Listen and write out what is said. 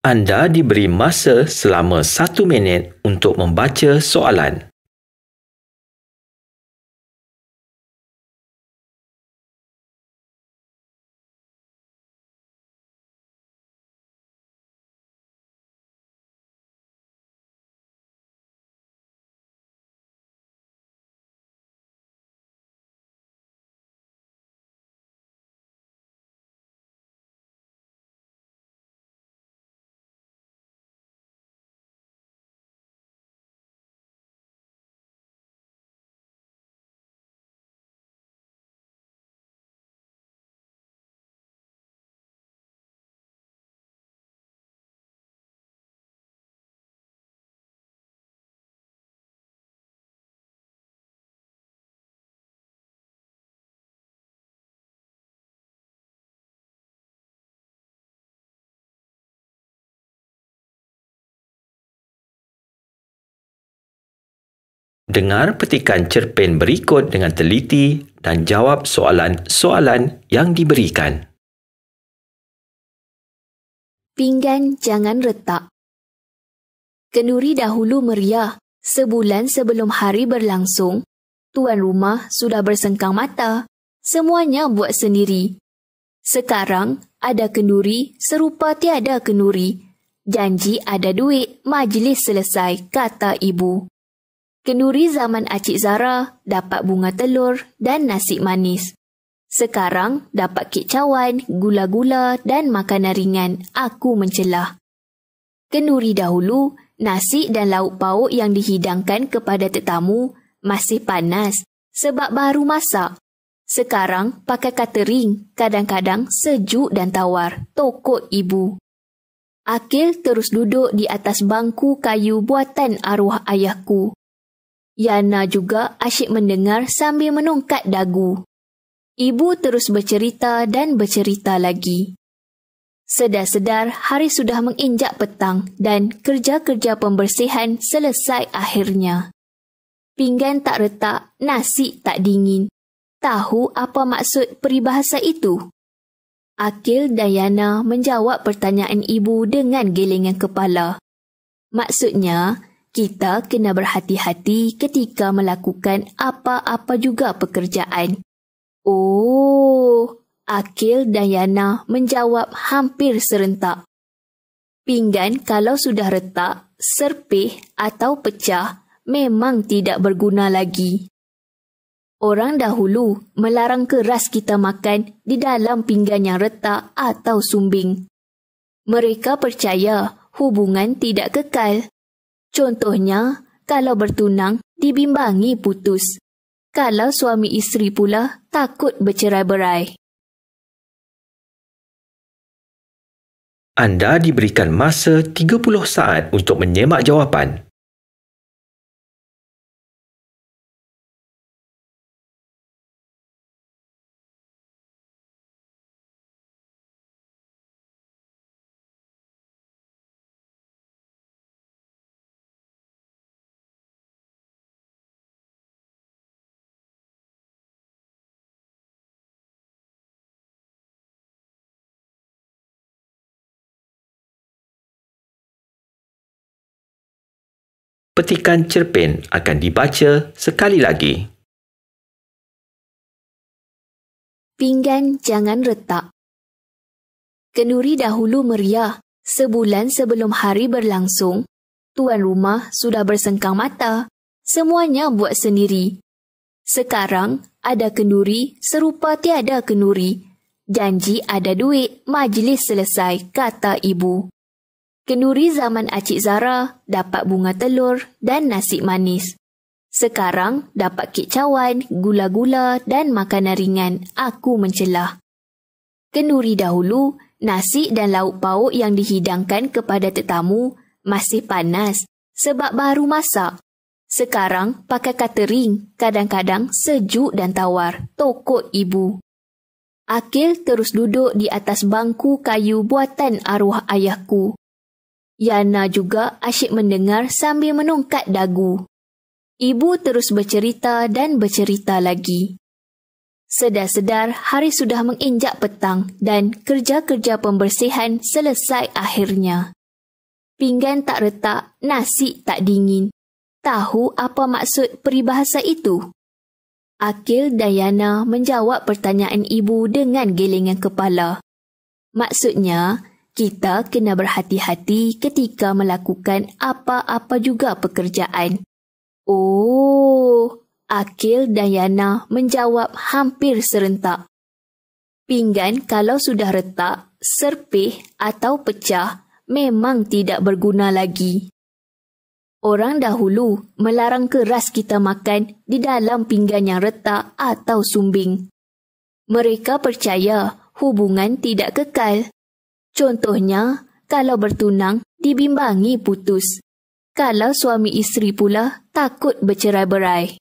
Anda diberi masa selama satu minit untuk membaca soalan. Dengar petikan cerpen berikut dengan teliti dan jawab soalan-soalan yang diberikan. Pinggan jangan retak. Kenduri dahulu meriah. Sebulan sebelum hari berlangsung, tuan rumah sudah bersengkang mata. Semuanya buat sendiri. Sekarang ada kenduri serupa tiada kenduri. Janji ada duit, majlis selesai, kata ibu. Kenduri zaman Acik Zara dapat bunga telur dan nasi manis. Sekarang dapat kek cawan, gula-gula dan makanan ringan. Aku mencelah. Kenduri dahulu, nasi dan lauk pauk yang dihidangkan kepada tetamu masih panas sebab baru masak. Sekarang pakai katering, kadang-kadang sejuk dan tawar. Tokok ibu. Akil terus duduk di atas bangku kayu buatan arwah ayahku. Yana juga asyik mendengar sambil menungkat dagu. Ibu terus bercerita dan bercerita lagi. Sedar-sedar hari sudah menginjak petang dan kerja-kerja pembersihan selesai akhirnya. Pinggan tak retak, nasi tak dingin. Tahu apa maksud peribahasa itu? Akil dan Yana menjawab pertanyaan ibu dengan gelingan kepala. Maksudnya, kita kena berhati-hati ketika melakukan apa-apa juga pekerjaan. Oh, Akil dan Yana menjawab hampir serentak. Pinggan kalau sudah retak, serpih atau pecah memang tidak berguna lagi. Orang dahulu melarang keras kita makan di dalam pinggan yang retak atau sumbing. Mereka percaya hubungan tidak kekal Contohnya, kalau bertunang, dibimbangi putus. Kalau suami isteri pula, takut bercerai-berai. Anda diberikan masa 30 saat untuk menyemak jawapan. petikan cerpen akan dibaca sekali lagi. Pinggan jangan retak. Kenduri dahulu meriah. Sebulan sebelum hari berlangsung, tuan rumah sudah bersengkang mata. Semuanya buat sendiri. Sekarang ada kenduri serupa tiada kenduri. Janji ada duit, majlis selesai, kata ibu. Kenduri zaman Acik Zara dapat bunga telur dan nasi manis. Sekarang dapat kek cawan, gula-gula dan makanan ringan. Aku mencelah. Kenduri dahulu, nasi dan lauk pauk yang dihidangkan kepada tetamu masih panas sebab baru masak. Sekarang pakai katering kadang-kadang sejuk dan tawar. Tokok ibu. Akil terus duduk di atas bangku kayu buatan arwah ayahku Yana juga asyik mendengar sambil menungkat dagu. Ibu terus bercerita dan bercerita lagi. Sedar-sedar hari sudah menginjak petang dan kerja-kerja pembersihan selesai akhirnya. Pinggan tak retak, nasi tak dingin. Tahu apa maksud peribahasa itu? Akil dan Yana menjawab pertanyaan ibu dengan gelengan kepala. Maksudnya, kita kena berhati-hati ketika melakukan apa-apa juga pekerjaan. Oh, Akil dan Yana menjawab hampir serentak. Pinggan kalau sudah retak, serpih atau pecah memang tidak berguna lagi. Orang dahulu melarang keras kita makan di dalam pinggan yang retak atau sumbing. Mereka percaya hubungan tidak kekal Contohnya, kalau bertunang, dibimbangi putus. Kalau suami isteri pula takut bercerai-berai.